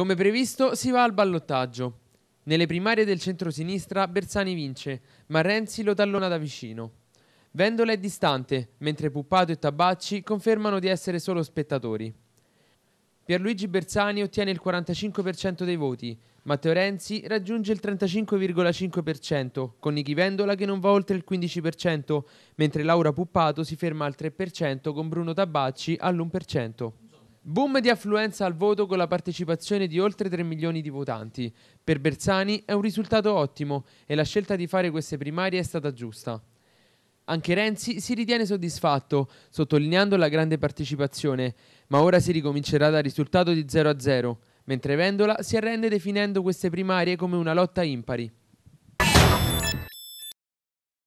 Come previsto, si va al ballottaggio. Nelle primarie del centro-sinistra Bersani vince, ma Renzi lo tallona da vicino. Vendola è distante, mentre Puppato e Tabacci confermano di essere solo spettatori. Pierluigi Bersani ottiene il 45% dei voti, Matteo Renzi raggiunge il 35,5%, con Nichi Vendola che non va oltre il 15%, mentre Laura Puppato si ferma al 3% con Bruno Tabacci all'1%. Boom di affluenza al voto con la partecipazione di oltre 3 milioni di votanti. Per Bersani è un risultato ottimo e la scelta di fare queste primarie è stata giusta. Anche Renzi si ritiene soddisfatto, sottolineando la grande partecipazione, ma ora si ricomincerà dal risultato di 0 a 0, mentre Vendola si arrende definendo queste primarie come una lotta impari.